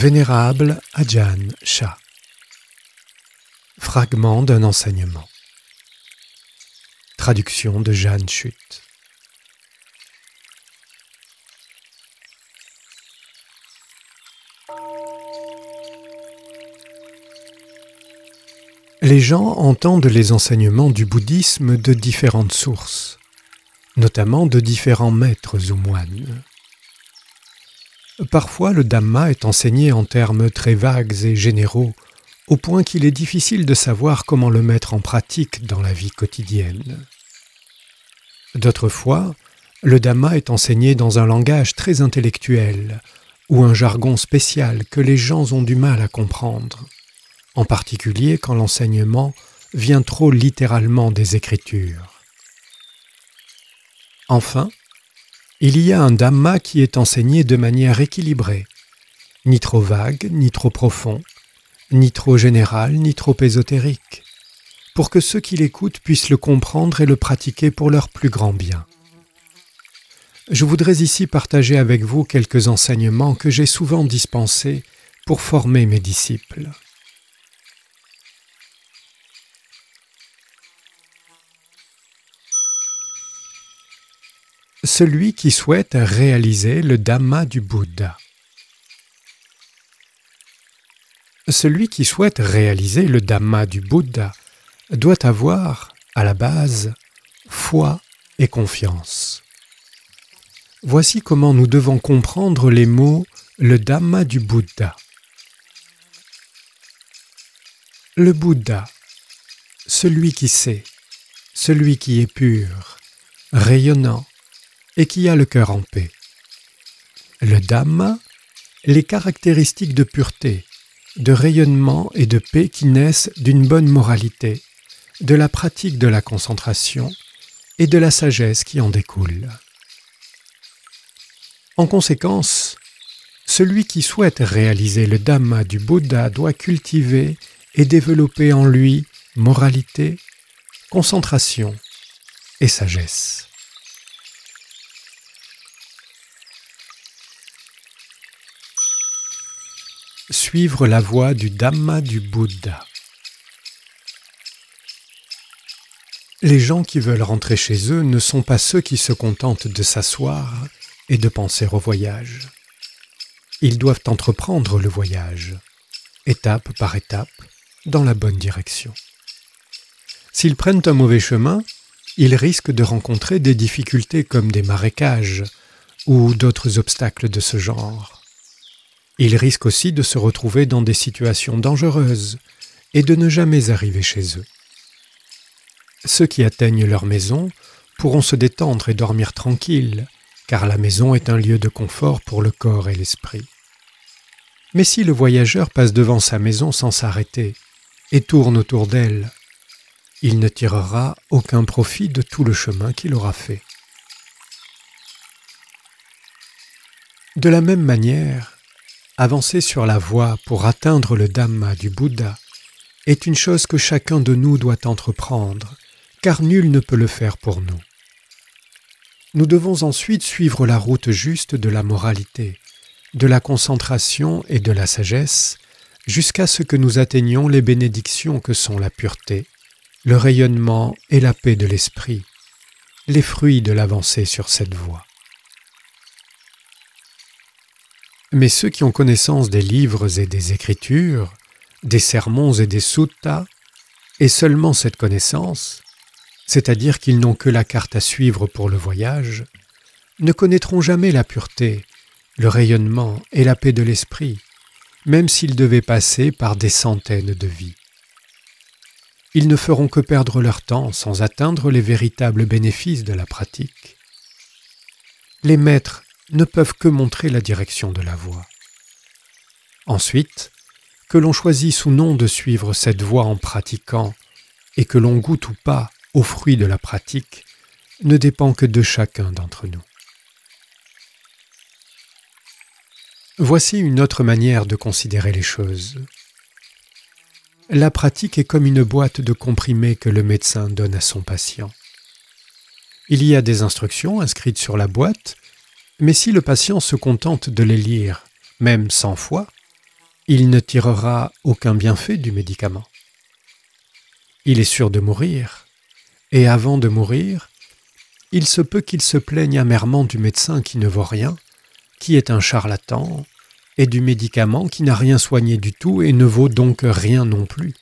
Vénérable Ajahn Shah. Fragment d'un enseignement. Traduction de Jeanne Chute. Les gens entendent les enseignements du bouddhisme de différentes sources, notamment de différents maîtres ou moines. Parfois le Dhamma est enseigné en termes très vagues et généraux, au point qu'il est difficile de savoir comment le mettre en pratique dans la vie quotidienne. D'autres fois, le Dhamma est enseigné dans un langage très intellectuel, ou un jargon spécial que les gens ont du mal à comprendre, en particulier quand l'enseignement vient trop littéralement des Écritures. Enfin, il y a un Dhamma qui est enseigné de manière équilibrée, ni trop vague, ni trop profond, ni trop général, ni trop ésotérique, pour que ceux qui l'écoutent puissent le comprendre et le pratiquer pour leur plus grand bien. Je voudrais ici partager avec vous quelques enseignements que j'ai souvent dispensés pour former mes disciples. celui qui souhaite réaliser le Dhamma du Bouddha. Celui qui souhaite réaliser le Dhamma du Bouddha doit avoir, à la base, foi et confiance. Voici comment nous devons comprendre les mots le Dhamma du Bouddha. Le Bouddha, celui qui sait, celui qui est pur, rayonnant, et qui a le cœur en paix. Le Dhamma, les caractéristiques de pureté, de rayonnement et de paix qui naissent d'une bonne moralité, de la pratique de la concentration et de la sagesse qui en découle. En conséquence, celui qui souhaite réaliser le Dhamma du Bouddha doit cultiver et développer en lui moralité, concentration et sagesse. suivre la voie du Dhamma du Bouddha. Les gens qui veulent rentrer chez eux ne sont pas ceux qui se contentent de s'asseoir et de penser au voyage. Ils doivent entreprendre le voyage, étape par étape, dans la bonne direction. S'ils prennent un mauvais chemin, ils risquent de rencontrer des difficultés comme des marécages ou d'autres obstacles de ce genre. Ils risquent aussi de se retrouver dans des situations dangereuses et de ne jamais arriver chez eux. Ceux qui atteignent leur maison pourront se détendre et dormir tranquilles, car la maison est un lieu de confort pour le corps et l'esprit. Mais si le voyageur passe devant sa maison sans s'arrêter et tourne autour d'elle, il ne tirera aucun profit de tout le chemin qu'il aura fait. De la même manière, Avancer sur la voie pour atteindre le Dhamma du Bouddha est une chose que chacun de nous doit entreprendre, car nul ne peut le faire pour nous. Nous devons ensuite suivre la route juste de la moralité, de la concentration et de la sagesse, jusqu'à ce que nous atteignions les bénédictions que sont la pureté, le rayonnement et la paix de l'esprit, les fruits de l'avancée sur cette voie. Mais ceux qui ont connaissance des livres et des écritures, des sermons et des suttas, et seulement cette connaissance, c'est-à-dire qu'ils n'ont que la carte à suivre pour le voyage, ne connaîtront jamais la pureté, le rayonnement et la paix de l'esprit, même s'ils devaient passer par des centaines de vies. Ils ne feront que perdre leur temps sans atteindre les véritables bénéfices de la pratique. Les maîtres ne peuvent que montrer la direction de la voie. Ensuite, que l'on choisisse ou non de suivre cette voie en pratiquant, et que l'on goûte ou pas aux fruits de la pratique, ne dépend que de chacun d'entre nous. Voici une autre manière de considérer les choses. La pratique est comme une boîte de comprimés que le médecin donne à son patient. Il y a des instructions inscrites sur la boîte mais si le patient se contente de les lire, même 100 fois, il ne tirera aucun bienfait du médicament. Il est sûr de mourir, et avant de mourir, il se peut qu'il se plaigne amèrement du médecin qui ne vaut rien, qui est un charlatan, et du médicament qui n'a rien soigné du tout et ne vaut donc rien non plus.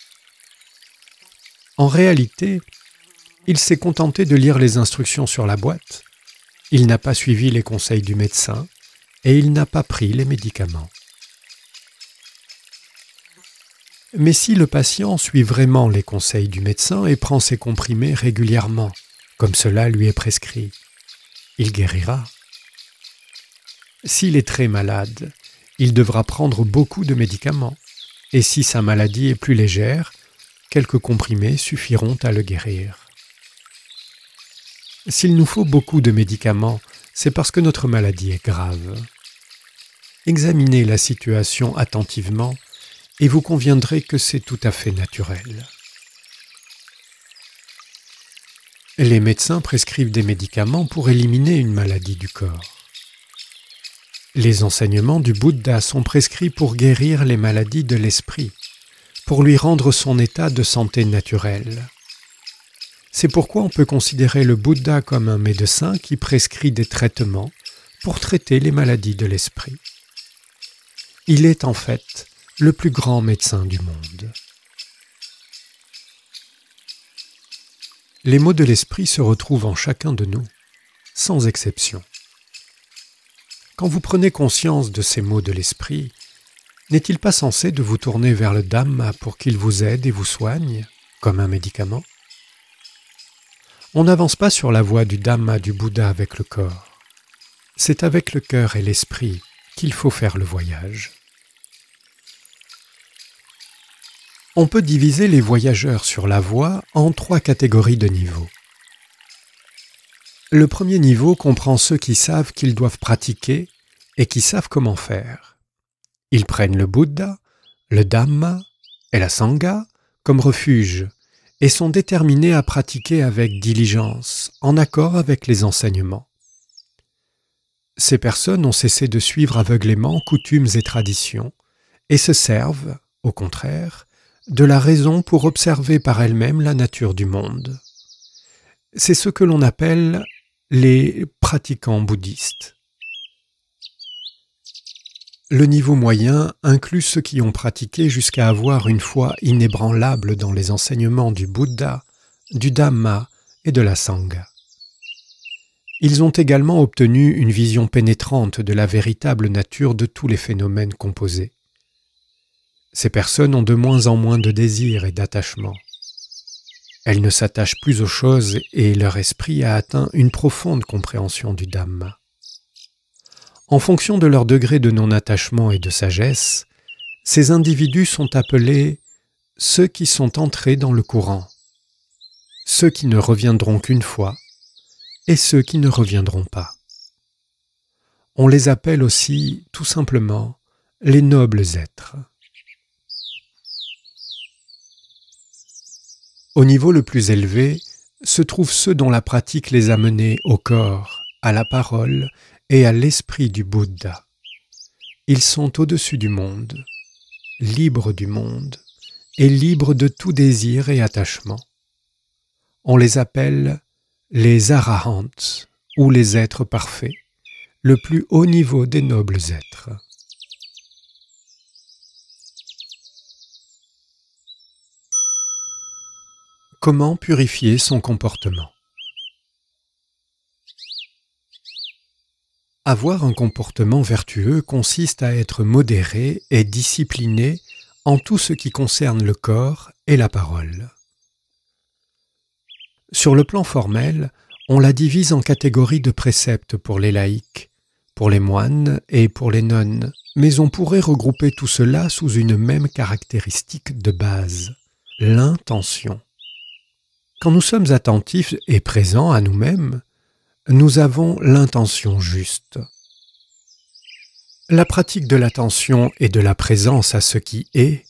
En réalité, il s'est contenté de lire les instructions sur la boîte, il n'a pas suivi les conseils du médecin et il n'a pas pris les médicaments. Mais si le patient suit vraiment les conseils du médecin et prend ses comprimés régulièrement, comme cela lui est prescrit, il guérira. S'il est très malade, il devra prendre beaucoup de médicaments, et si sa maladie est plus légère, quelques comprimés suffiront à le guérir. S'il nous faut beaucoup de médicaments, c'est parce que notre maladie est grave. Examinez la situation attentivement et vous conviendrez que c'est tout à fait naturel. Les médecins prescrivent des médicaments pour éliminer une maladie du corps. Les enseignements du Bouddha sont prescrits pour guérir les maladies de l'esprit, pour lui rendre son état de santé naturel. C'est pourquoi on peut considérer le Bouddha comme un médecin qui prescrit des traitements pour traiter les maladies de l'esprit. Il est en fait le plus grand médecin du monde. Les mots de l'esprit se retrouvent en chacun de nous, sans exception. Quand vous prenez conscience de ces mots de l'esprit, n'est-il pas censé de vous tourner vers le Dhamma pour qu'il vous aide et vous soigne, comme un médicament on n'avance pas sur la voie du Dhamma du Bouddha avec le corps. C'est avec le cœur et l'esprit qu'il faut faire le voyage. On peut diviser les voyageurs sur la voie en trois catégories de niveaux. Le premier niveau comprend ceux qui savent qu'ils doivent pratiquer et qui savent comment faire. Ils prennent le Bouddha, le Dhamma et la Sangha comme refuge et sont déterminés à pratiquer avec diligence, en accord avec les enseignements. Ces personnes ont cessé de suivre aveuglément coutumes et traditions, et se servent, au contraire, de la raison pour observer par elles-mêmes la nature du monde. C'est ce que l'on appelle les pratiquants bouddhistes. Le niveau moyen inclut ceux qui ont pratiqué jusqu'à avoir une foi inébranlable dans les enseignements du Bouddha, du Dhamma et de la Sangha. Ils ont également obtenu une vision pénétrante de la véritable nature de tous les phénomènes composés. Ces personnes ont de moins en moins de désirs et d'attachements. Elles ne s'attachent plus aux choses et leur esprit a atteint une profonde compréhension du Dhamma. En fonction de leur degré de non-attachement et de sagesse, ces individus sont appelés ceux qui sont entrés dans le courant, ceux qui ne reviendront qu'une fois et ceux qui ne reviendront pas. On les appelle aussi, tout simplement, les nobles êtres. Au niveau le plus élevé se trouvent ceux dont la pratique les a menés au corps, à la parole et à l'esprit du Bouddha. Ils sont au-dessus du monde, libres du monde et libres de tout désir et attachement. On les appelle les arahants ou les êtres parfaits, le plus haut niveau des nobles êtres. Comment purifier son comportement Avoir un comportement vertueux consiste à être modéré et discipliné en tout ce qui concerne le corps et la parole. Sur le plan formel, on la divise en catégories de préceptes pour les laïcs, pour les moines et pour les nonnes, mais on pourrait regrouper tout cela sous une même caractéristique de base, l'intention. Quand nous sommes attentifs et présents à nous-mêmes, nous avons l'intention juste. La pratique de l'attention et de la présence à ce qui est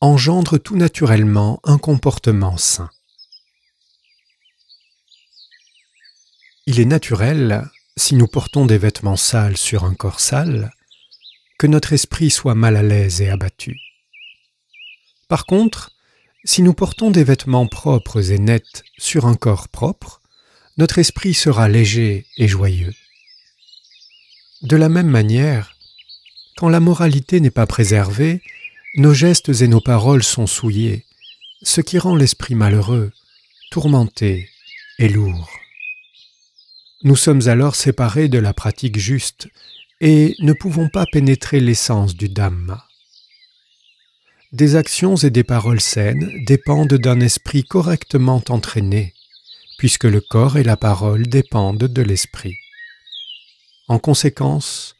engendre tout naturellement un comportement sain. Il est naturel, si nous portons des vêtements sales sur un corps sale, que notre esprit soit mal à l'aise et abattu. Par contre, si nous portons des vêtements propres et nets sur un corps propre, notre esprit sera léger et joyeux. De la même manière, quand la moralité n'est pas préservée, nos gestes et nos paroles sont souillés, ce qui rend l'esprit malheureux, tourmenté et lourd. Nous sommes alors séparés de la pratique juste et ne pouvons pas pénétrer l'essence du Dhamma. Des actions et des paroles saines dépendent d'un esprit correctement entraîné puisque le corps et la parole dépendent de l'esprit. En conséquence,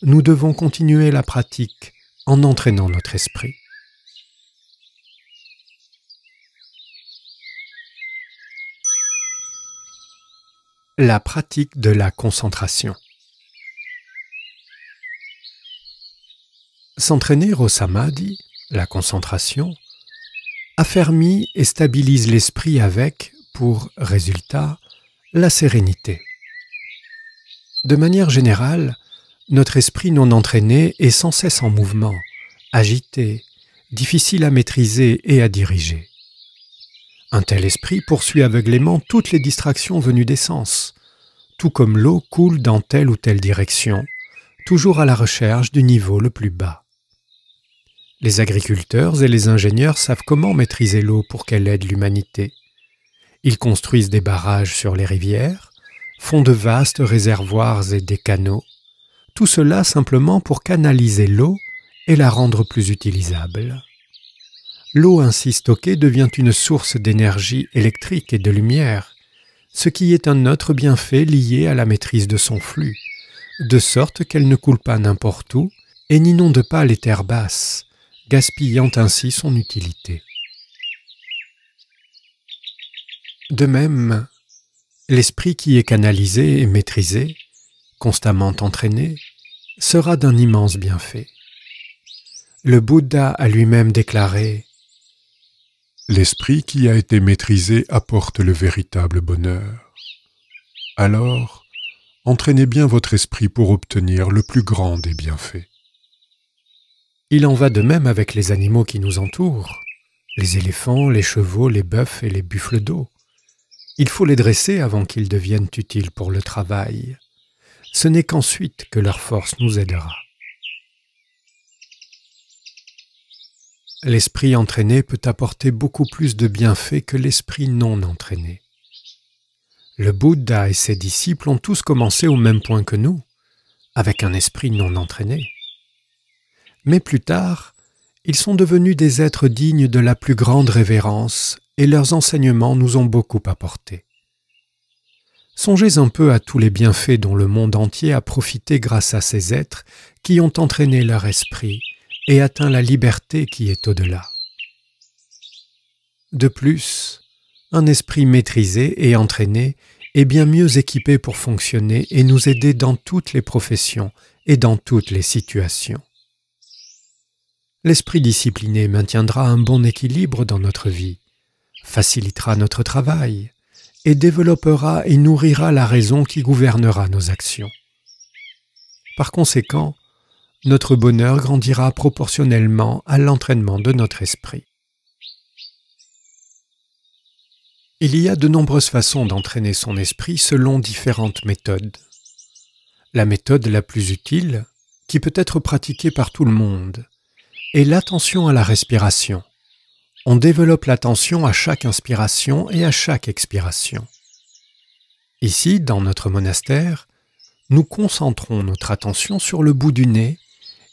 nous devons continuer la pratique en entraînant notre esprit. La pratique de la concentration. S'entraîner au samadhi, la concentration, affermit et stabilise l'esprit avec pour résultat la sérénité. De manière générale, notre esprit non entraîné est sans cesse en mouvement, agité, difficile à maîtriser et à diriger. Un tel esprit poursuit aveuglément toutes les distractions venues des sens, tout comme l'eau coule dans telle ou telle direction, toujours à la recherche du niveau le plus bas. Les agriculteurs et les ingénieurs savent comment maîtriser l'eau pour qu'elle aide l'humanité. Ils construisent des barrages sur les rivières, font de vastes réservoirs et des canaux, tout cela simplement pour canaliser l'eau et la rendre plus utilisable. L'eau ainsi stockée devient une source d'énergie électrique et de lumière, ce qui est un autre bienfait lié à la maîtrise de son flux, de sorte qu'elle ne coule pas n'importe où et n'inonde pas les terres basses, gaspillant ainsi son utilité. De même, l'esprit qui est canalisé et maîtrisé, constamment entraîné, sera d'un immense bienfait. Le Bouddha a lui-même déclaré L'esprit qui a été maîtrisé apporte le véritable bonheur. Alors, entraînez bien votre esprit pour obtenir le plus grand des bienfaits. Il en va de même avec les animaux qui nous entourent, les éléphants, les chevaux, les bœufs et les buffles d'eau. Il faut les dresser avant qu'ils deviennent utiles pour le travail. Ce n'est qu'ensuite que leur force nous aidera. L'esprit entraîné peut apporter beaucoup plus de bienfaits que l'esprit non entraîné. Le Bouddha et ses disciples ont tous commencé au même point que nous, avec un esprit non entraîné. Mais plus tard, ils sont devenus des êtres dignes de la plus grande révérence et leurs enseignements nous ont beaucoup apporté. Songez un peu à tous les bienfaits dont le monde entier a profité grâce à ces êtres qui ont entraîné leur esprit et atteint la liberté qui est au-delà. De plus, un esprit maîtrisé et entraîné est bien mieux équipé pour fonctionner et nous aider dans toutes les professions et dans toutes les situations. L'esprit discipliné maintiendra un bon équilibre dans notre vie facilitera notre travail et développera et nourrira la raison qui gouvernera nos actions. Par conséquent, notre bonheur grandira proportionnellement à l'entraînement de notre esprit. Il y a de nombreuses façons d'entraîner son esprit selon différentes méthodes. La méthode la plus utile, qui peut être pratiquée par tout le monde, est l'attention à la respiration on développe l'attention à chaque inspiration et à chaque expiration. Ici, dans notre monastère, nous concentrons notre attention sur le bout du nez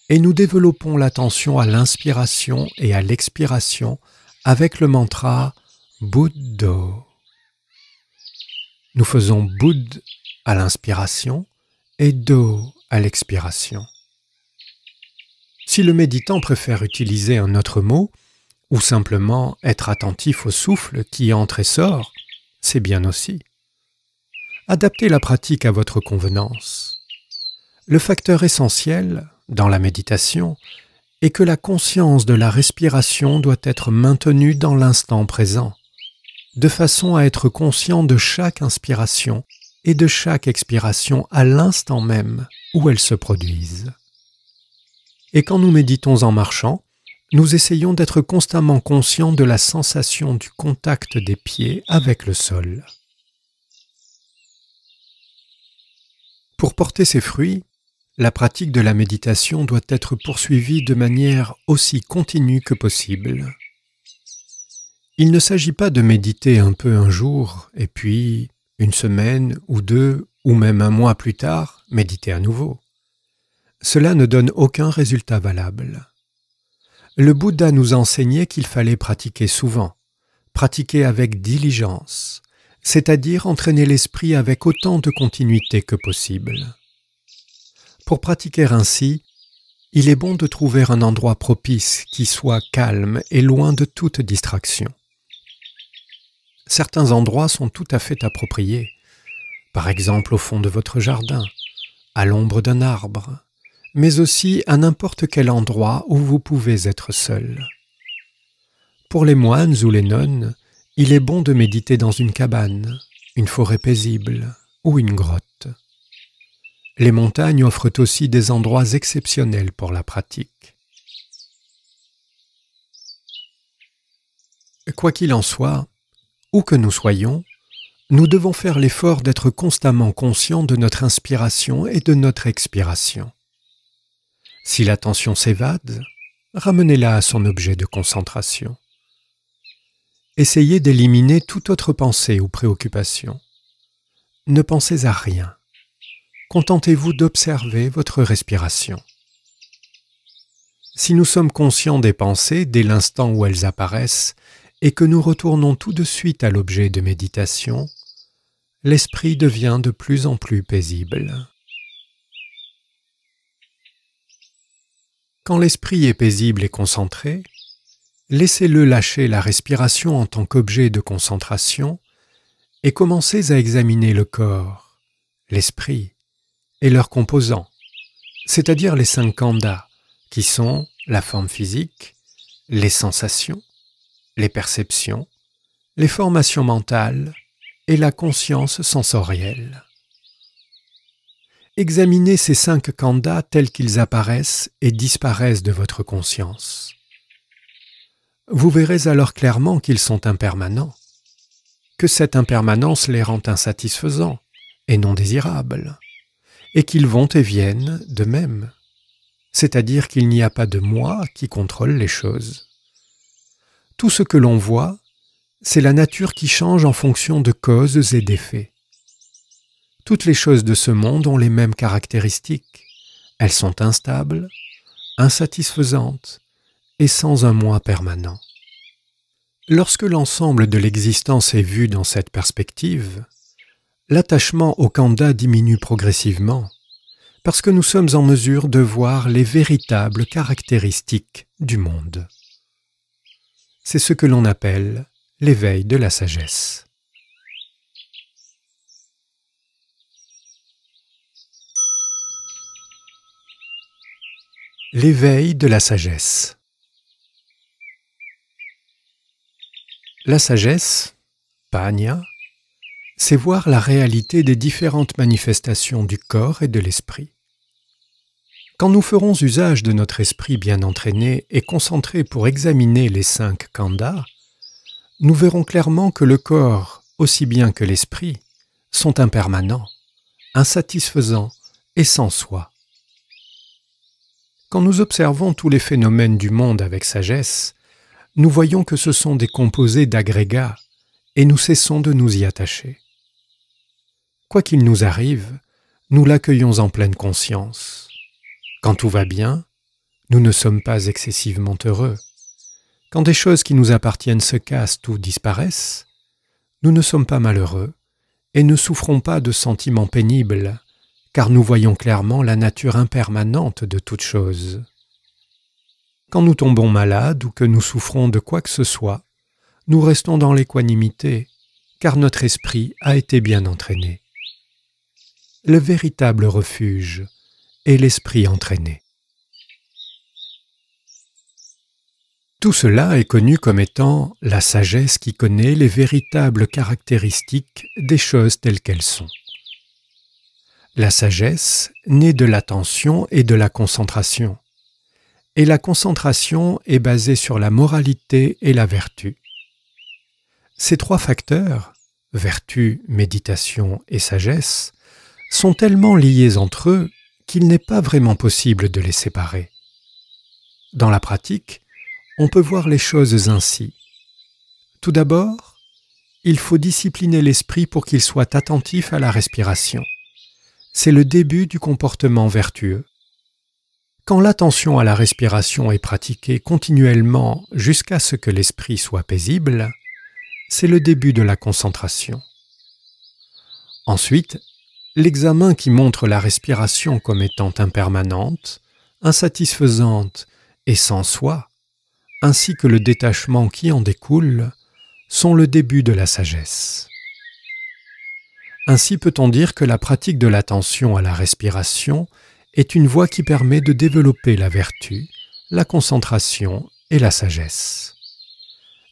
et nous développons l'attention à l'inspiration et à l'expiration avec le mantra Buddho. Nous faisons Bouddha à l'inspiration et Do à l'expiration. Si le méditant préfère utiliser un autre mot, ou simplement être attentif au souffle qui entre et sort, c'est bien aussi. Adaptez la pratique à votre convenance. Le facteur essentiel, dans la méditation, est que la conscience de la respiration doit être maintenue dans l'instant présent, de façon à être conscient de chaque inspiration et de chaque expiration à l'instant même où elles se produisent. Et quand nous méditons en marchant, nous essayons d'être constamment conscients de la sensation du contact des pieds avec le sol. Pour porter ses fruits, la pratique de la méditation doit être poursuivie de manière aussi continue que possible. Il ne s'agit pas de méditer un peu un jour, et puis, une semaine ou deux, ou même un mois plus tard, méditer à nouveau. Cela ne donne aucun résultat valable. Le Bouddha nous enseignait qu'il fallait pratiquer souvent, pratiquer avec diligence, c'est-à-dire entraîner l'esprit avec autant de continuité que possible. Pour pratiquer ainsi, il est bon de trouver un endroit propice qui soit calme et loin de toute distraction. Certains endroits sont tout à fait appropriés, par exemple au fond de votre jardin, à l'ombre d'un arbre, mais aussi à n'importe quel endroit où vous pouvez être seul. Pour les moines ou les nonnes, il est bon de méditer dans une cabane, une forêt paisible ou une grotte. Les montagnes offrent aussi des endroits exceptionnels pour la pratique. Quoi qu'il en soit, où que nous soyons, nous devons faire l'effort d'être constamment conscients de notre inspiration et de notre expiration. Si l'attention s'évade, ramenez-la à son objet de concentration. Essayez d'éliminer toute autre pensée ou préoccupation. Ne pensez à rien. Contentez-vous d'observer votre respiration. Si nous sommes conscients des pensées dès l'instant où elles apparaissent et que nous retournons tout de suite à l'objet de méditation, l'esprit devient de plus en plus paisible. Quand l'esprit est paisible et concentré, laissez-le lâcher la respiration en tant qu'objet de concentration et commencez à examiner le corps, l'esprit et leurs composants, c'est-à-dire les cinq kandas qui sont la forme physique, les sensations, les perceptions, les formations mentales et la conscience sensorielle. Examinez ces cinq khandhas tels qu'ils apparaissent et disparaissent de votre conscience. Vous verrez alors clairement qu'ils sont impermanents, que cette impermanence les rend insatisfaisants et non désirables, et qu'ils vont et viennent de même, c'est-à-dire qu'il n'y a pas de moi qui contrôle les choses. Tout ce que l'on voit, c'est la nature qui change en fonction de causes et d'effets. Toutes les choses de ce monde ont les mêmes caractéristiques. Elles sont instables, insatisfaisantes et sans un moi permanent. Lorsque l'ensemble de l'existence est vu dans cette perspective, l'attachement au Kanda diminue progressivement, parce que nous sommes en mesure de voir les véritables caractéristiques du monde. C'est ce que l'on appelle l'éveil de la sagesse. L'éveil de la sagesse. La sagesse, Panya, c'est voir la réalité des différentes manifestations du corps et de l'esprit. Quand nous ferons usage de notre esprit bien entraîné et concentré pour examiner les cinq khandhas, nous verrons clairement que le corps, aussi bien que l'esprit, sont impermanents, insatisfaisants et sans soi. Quand nous observons tous les phénomènes du monde avec sagesse, nous voyons que ce sont des composés d'agrégats et nous cessons de nous y attacher. Quoi qu'il nous arrive, nous l'accueillons en pleine conscience. Quand tout va bien, nous ne sommes pas excessivement heureux. Quand des choses qui nous appartiennent se cassent ou disparaissent, nous ne sommes pas malheureux et ne souffrons pas de sentiments pénibles car nous voyons clairement la nature impermanente de toute chose. Quand nous tombons malades ou que nous souffrons de quoi que ce soit, nous restons dans l'équanimité, car notre esprit a été bien entraîné. Le véritable refuge est l'esprit entraîné. Tout cela est connu comme étant la sagesse qui connaît les véritables caractéristiques des choses telles qu'elles sont. La sagesse naît de l'attention et de la concentration. Et la concentration est basée sur la moralité et la vertu. Ces trois facteurs, vertu, méditation et sagesse, sont tellement liés entre eux qu'il n'est pas vraiment possible de les séparer. Dans la pratique, on peut voir les choses ainsi. Tout d'abord, il faut discipliner l'esprit pour qu'il soit attentif à la respiration c'est le début du comportement vertueux. Quand l'attention à la respiration est pratiquée continuellement jusqu'à ce que l'esprit soit paisible, c'est le début de la concentration. Ensuite, l'examen qui montre la respiration comme étant impermanente, insatisfaisante et sans soi, ainsi que le détachement qui en découle, sont le début de la sagesse. Ainsi peut-on dire que la pratique de l'attention à la respiration est une voie qui permet de développer la vertu, la concentration et la sagesse.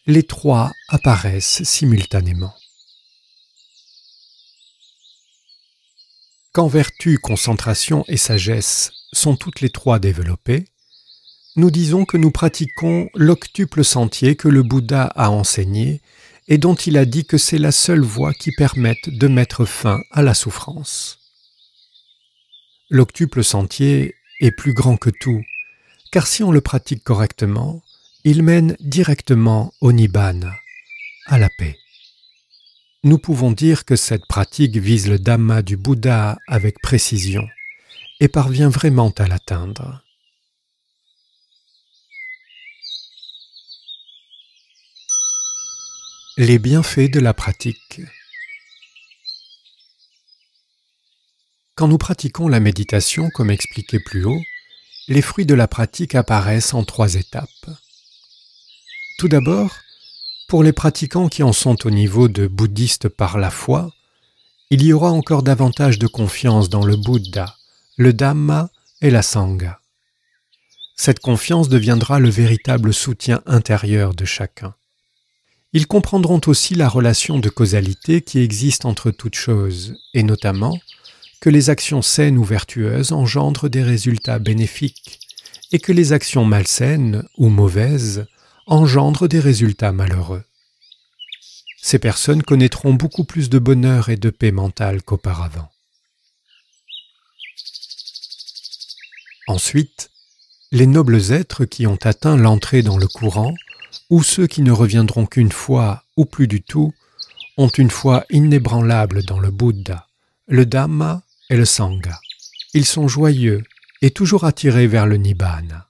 Les trois apparaissent simultanément. Quand vertu, concentration et sagesse sont toutes les trois développées, nous disons que nous pratiquons l'octuple sentier que le Bouddha a enseigné et dont il a dit que c'est la seule voie qui permette de mettre fin à la souffrance. L'octuple sentier est plus grand que tout, car si on le pratique correctement, il mène directement au Nibbana, à la paix. Nous pouvons dire que cette pratique vise le Dhamma du Bouddha avec précision et parvient vraiment à l'atteindre. Les bienfaits de la pratique Quand nous pratiquons la méditation, comme expliqué plus haut, les fruits de la pratique apparaissent en trois étapes. Tout d'abord, pour les pratiquants qui en sont au niveau de bouddhistes par la foi, il y aura encore davantage de confiance dans le Bouddha, le Dhamma et la Sangha. Cette confiance deviendra le véritable soutien intérieur de chacun ils comprendront aussi la relation de causalité qui existe entre toutes choses, et notamment que les actions saines ou vertueuses engendrent des résultats bénéfiques, et que les actions malsaines ou mauvaises engendrent des résultats malheureux. Ces personnes connaîtront beaucoup plus de bonheur et de paix mentale qu'auparavant. Ensuite, les nobles êtres qui ont atteint l'entrée dans le courant ou ceux qui ne reviendront qu'une fois ou plus du tout, ont une foi inébranlable dans le Bouddha, le Dhamma et le Sangha. Ils sont joyeux et toujours attirés vers le Nibbana.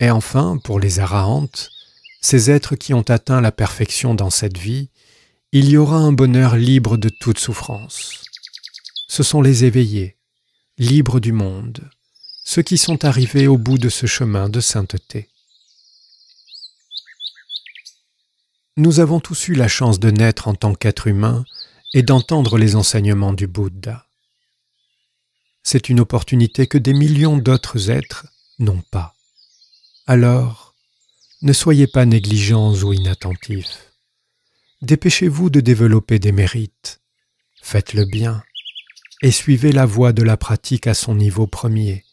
Et enfin, pour les Arahantes, ces êtres qui ont atteint la perfection dans cette vie, il y aura un bonheur libre de toute souffrance. Ce sont les éveillés, libres du monde, ceux qui sont arrivés au bout de ce chemin de sainteté. Nous avons tous eu la chance de naître en tant qu'êtres humains et d'entendre les enseignements du Bouddha. C'est une opportunité que des millions d'autres êtres n'ont pas. Alors, ne soyez pas négligents ou inattentifs. Dépêchez-vous de développer des mérites. Faites le bien et suivez la voie de la pratique à son niveau premier,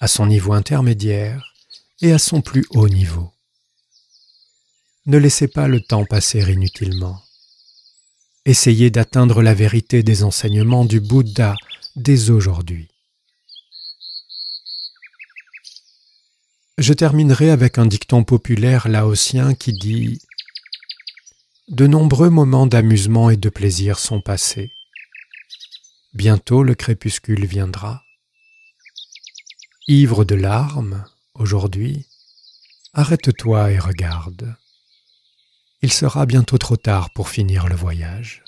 à son niveau intermédiaire et à son plus haut niveau. Ne laissez pas le temps passer inutilement. Essayez d'atteindre la vérité des enseignements du Bouddha dès aujourd'hui. Je terminerai avec un dicton populaire laotien qui dit ⁇ De nombreux moments d'amusement et de plaisir sont passés. Bientôt le crépuscule viendra ivre de larmes, aujourd'hui, arrête-toi et regarde. Il sera bientôt trop tard pour finir le voyage.